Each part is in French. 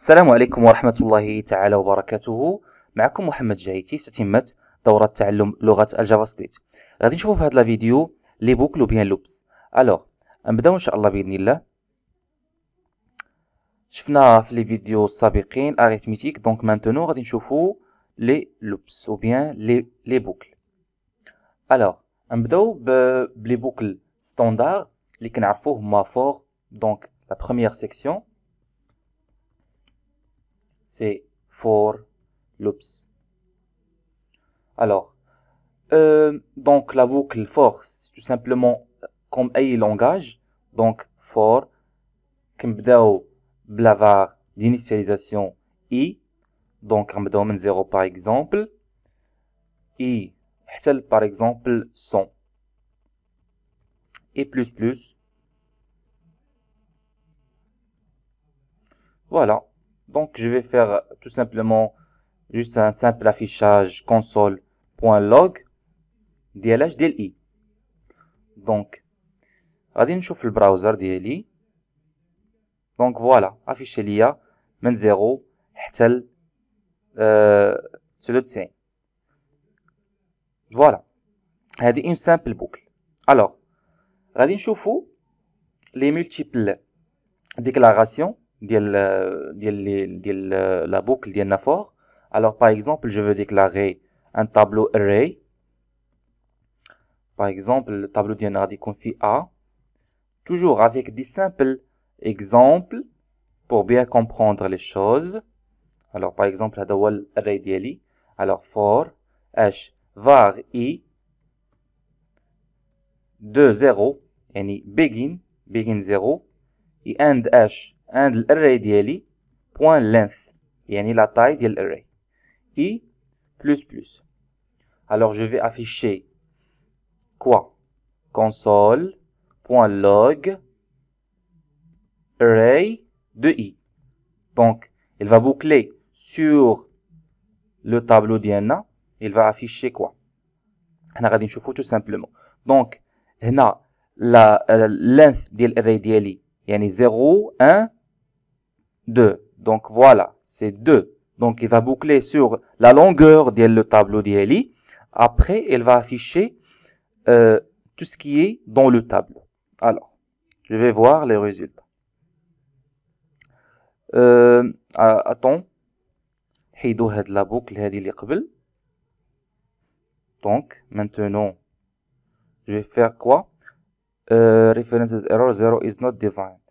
السلام عليكم ورحمة الله تعالى وبركاته معكم محمد جايتي ستتمة دورة تعلم لغة الجافا سكريبت غادي نشوفوا في هذا الفيديو لي بوكل وبيان لوبس الوغ نبداو ان شاء الله باذن الله شفنا في لي فيديو السابقين اريتميتيك دونك مانتونو غادي نشوفوا لي لوبس وبيان لي لي بوكل الوغ نبداو بلي بوكل ستوندار اللي كنعرفوه هما فور دونك لا بروميير سيكسيون c'est for loops. Alors, euh, donc la boucle for, c'est tout simplement comme un langage. Donc for, كنبداو blavard d'initialisation i. Donc on من 0 par exemple. i par exemple son. Et plus plus. Voilà. Donc, je vais faire tout simplement juste un simple affichage console.log dlh dli. Donc, on va le browser dli. Donc, voilà, affiché l'IA, men 0, tel euh, Voilà. C'est une simple boucle. Alors, on les multiples déclarations la boucle d'un for. Alors, par exemple, je veux déclarer un tableau array. Par exemple, le tableau de confie qui A. Toujours avec des simples exemples pour bien comprendre les choses. Alors, par exemple, la double array d'ally. Alors, for h, var i de 0, et ni begin, begin 0 et end h, l'array الاري ديالي بوان لينث يعني la taille de l'array. I plus plus. Alors je vais afficher quoi Console.log array de i. Donc, il va boucler sur le tableau d'Iana. Il va afficher quoi On va tout simplement. Donc, هنا a la euh, length de l'array d'Eli. Il 0, 1, 2. Donc voilà, c'est 2. Donc il va boucler sur la longueur le tableau d'Eli. Après, il va afficher euh, tout ce qui est dans le tableau. Alors, je vais voir les résultats. Euh, attends. had la boucle donc maintenant je vais faire quoi euh, references error 0 is not defined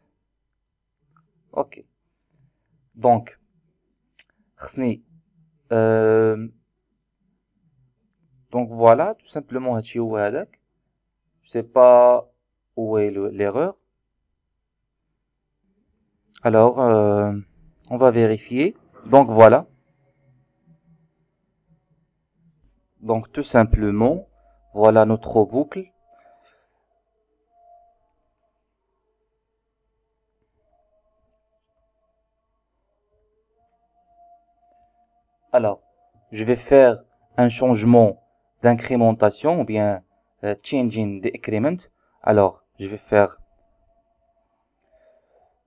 ok donc, euh, donc voilà, tout simplement, je ne Je sais pas où est l'erreur. Alors, euh, on va vérifier. Donc voilà. Donc tout simplement, voilà notre boucle. Alors, je vais faire un changement d'incrémentation ou bien euh, changing the increment. Alors, je vais faire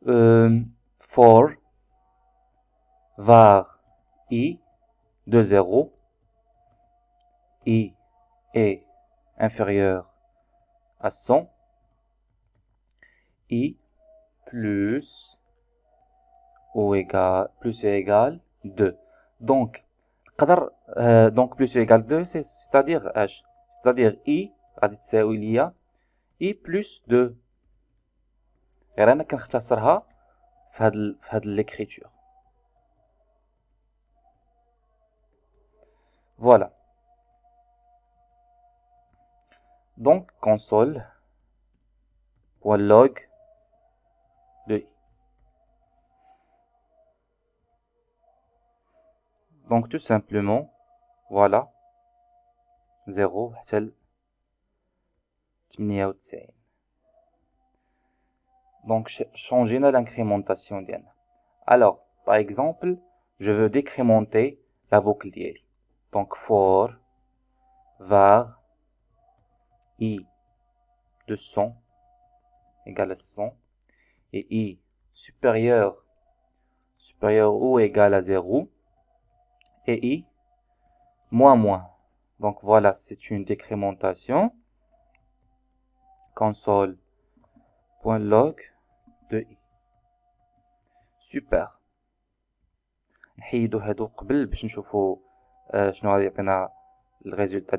euh, for var i de 0 i est inférieur à 100 i plus ou égal plus e égal 2 donc, qadar, euh, donc plus ou égale 2, c'est-à-dire h. C'est-à-dire i, il y a, i plus 2. Et là, on va faire l'écriture. Voilà. Donc console log. Donc tout simplement, voilà, 0 حتى 98 Donc changer l'incrémentation d'un. Alors, par exemple, je veux décrémenter la boucle ديالي. Donc for var i de 100 égale à 100 et i supérieur supérieur ou égal à 0 et i moins moins. Donc voilà, c'est une décrémentation. console.log de i. Super. Nous le résultat pour voir le résultat.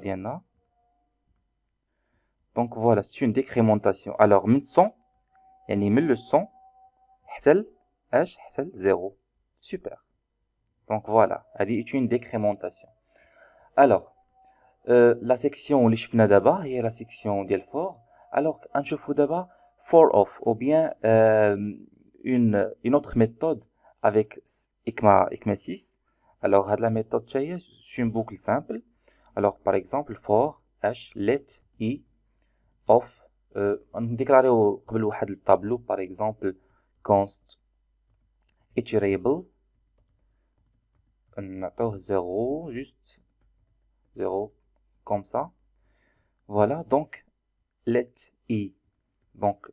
Donc voilà, c'est une décrémentation. Alors, min 100, et y le 1000 h 100, 0. Super. Donc voilà, elle est une décrémentation. Alors, euh, la section les' شفنا d'abord, هي la section ديال for alors غنشوفوا d'abord for OF, ou bien euh, une, une autre méthode avec ICMA, ICMA 6 alors à la méthode c'est une boucle simple alors par exemple for h let i off tableau قبل واحد tableau par exemple const iterable on atout 0, juste 0, comme ça. Voilà, donc, let i. Donc,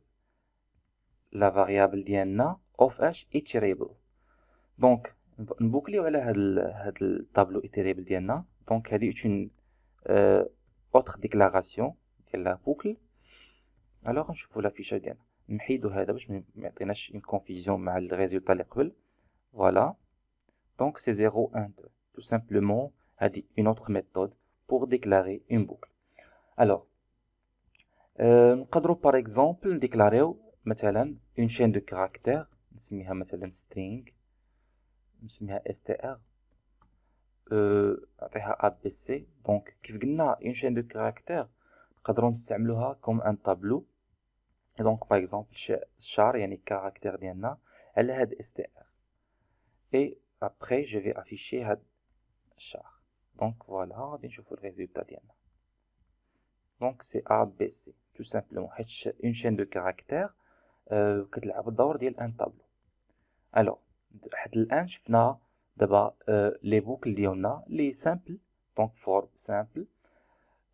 la variable d'ienna of h iterable. Donc, on boucle le tableau iterable d'ienna. Donc, elle est une euh, autre déclaration de la boucle. Alors, je vous l'affiche d'ienna. Je vais vous une confusion mais le résultat. Voilà. Donc c'est 0, 1, 2. Tout simplement, une autre méthode pour déclarer une boucle. Alors, euh, par exemple déclarer une chaîne de caractères, مثلا string, str, euh, abc. Donc, une chaîne de caractères, comme un tableau. Et donc, par exemple, char, il y a caractères str. Et après je vais afficher had char donc voilà va voir le résultat donc c'est abc tout simplement une chaîne de caractères euh, que de la un tableau alors d'abord euh, les boucles en a les simples donc for simple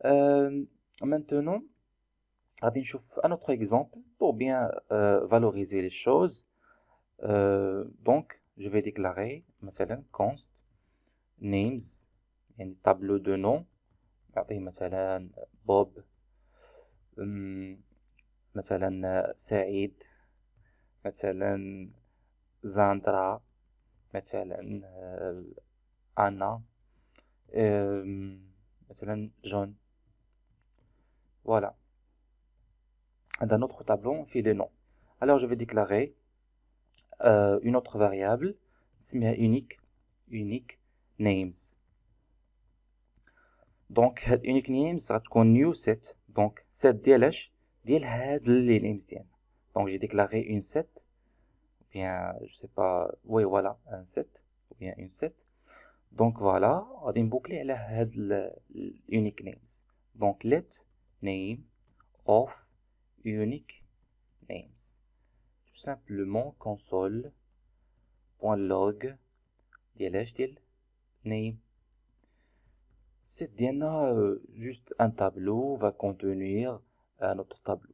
euh, maintenant on va un autre exemple pour bien valoriser les choses donc je vais déclarer, ma cellule const, names, un tableau de noms. Regardez, ma cellule Bob, hum, ma cellule Saïd, ma cellule Zandra, ma cellule euh, Anna, hum, ma cellule John. Voilà. Dans autre tableau, on fait des noms. Alors, je vais déclarer... Euh, une autre variable c'est unique unique names donc unique names un new set donc set dlh DLH, les les names ديالنا donc j'ai déclaré une set ou bien je sais pas oui voilà un set ou bien une set on voilà غادي نبوكلي على un unique names donc let name of unique names simplement console.log log. name c'est ديالنا euh, juste un tableau va contenir un autre tableau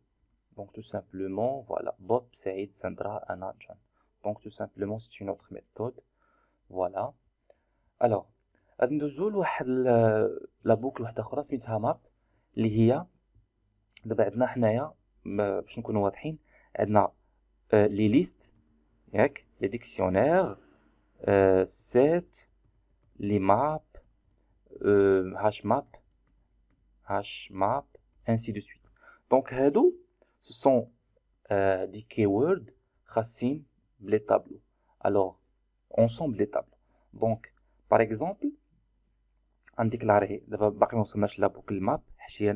donc tout simplement voilà Bob Saïd Sandra Anna John donc tout simplement c'est une autre méthode voilà alors غادي ندوزو لواحد la boucle, واحده اخرى map. ماب اللي هي دابا عندنا حنايا euh, les listes, les dictionnaires, euh, set, les maps, euh, hashmap, hashmap, ainsi de suite. Donc redou, ce sont des keywords racines les tableaux. Alors ensemble les tableaux. Donc par exemple on العرهي la boucle map,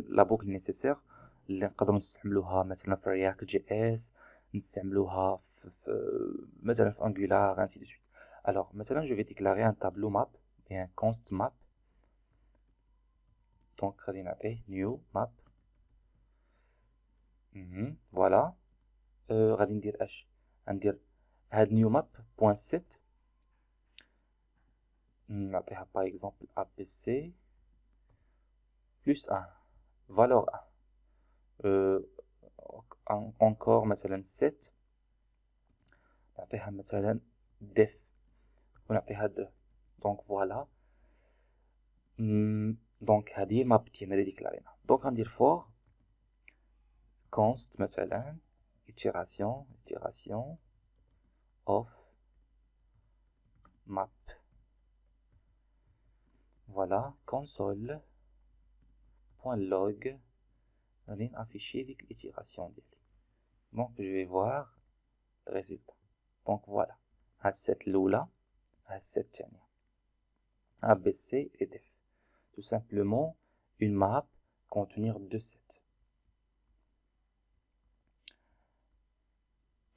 la boucle nécessaire, حيت هي la boucle اللي نقدروا نستعملوها مثلا Semble en Angular, ainsi de suite. Alors, maintenant je vais déclarer un tableau map et un const map. Donc, nous new map. Mhm, voilà. Nous allons dire H. Nous allons dire new map.set. Nous allons dire par exemple ABC plus 1. Valeur 1 encore مثلا 7 نعطيها مثلا def 2 donc voilà hmm, donc dire ما بتينا les donc on dit for const مثلا itération itération of map voilà console.log on a affiché l'itération d'elle donc, je vais voir le résultat. Donc, voilà. Asset l'oula, asset B C et DEF. Tout simplement, une map contenir deux sets.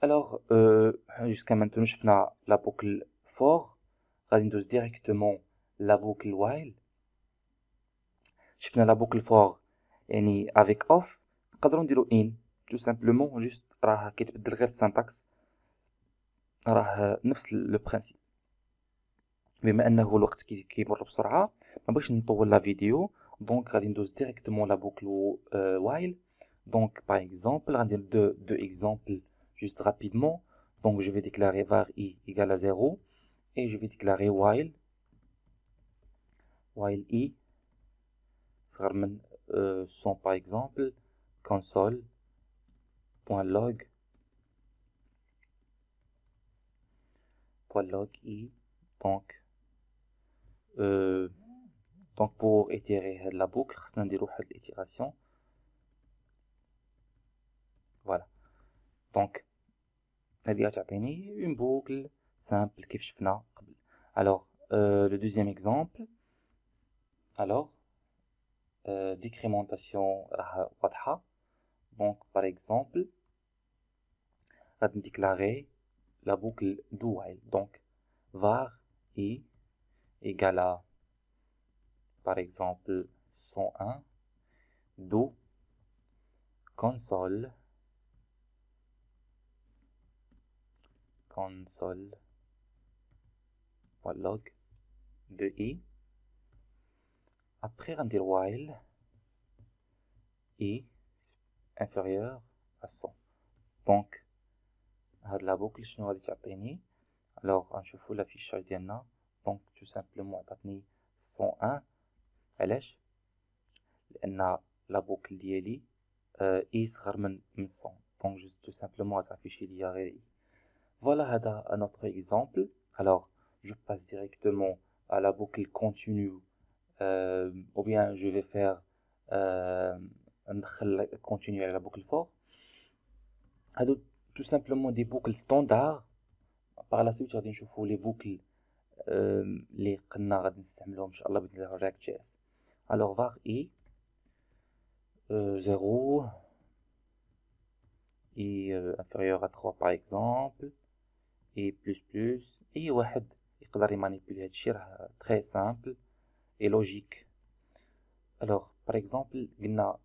Alors, euh, jusqu'à maintenant, je fais la boucle for. Radio directement la boucle while. Je fais la boucle for, avec off. Cadron dire in simplement juste de la syntaxe, le principe. mais maintenant au moment qui qui va commencer, Je prochaine pour la vidéo, donc à vais directement la boucle euh, while, donc par exemple, des deux exemples juste rapidement, donc je vais déclarer var i égal à zéro et je vais déclarer while while i, ça euh, sont par exemple console log log i donc euh, donc pour étirer la boucle on va l'itération voilà donc une boucle simple qui alors euh, le deuxième exemple alors euh, décrémentation donc par exemple déclarer la boucle while Donc, var i égale à, par exemple, 101 do console console.log de i. Après, on while i inférieur à 100. Donc, la boucle je vais pas peigné alors je l'affichage diana donc tout simplement parmi 101 ls n la boucle lié l'israël mais 100 donc juste tout simplement à s'afficher voilà un autre exemple alors je passe directement à la boucle continue euh, ou bien je vais faire euh, continuer la boucle fort tout simplement des boucles standards par la suite va نشوفوا les boucles euh, les قلنا غادي نستعملوهم ان شاء الله de la React alors var i 0 euh, et euh, inférieur à 3 par exemple et plus plus et واحد يقدر manipuler هادشي راه très simple et logique alors par exemple قلنا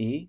i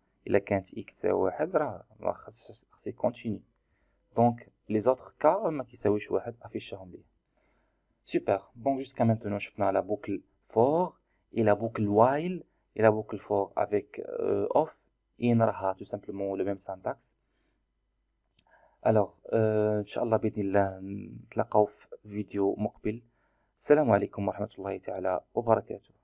الا كانت اكس تساوي واحد راه ما خص خص يكونتيني دونك لي زوتر كا ما كيساويش واحد افيشاهم ليا سوبر دونك جوسكا مانتونو شفنا لا بوكل فور اي لا بوكل وايل اي لا بوكل فور افيك اوف ان راها تو سامبلومون لو ميم سانتاكس الوغ ان شاء الله باذن الله نتلاقاو في فيديو مقبل السلام عليكم ورحمه الله تعالى وبركاته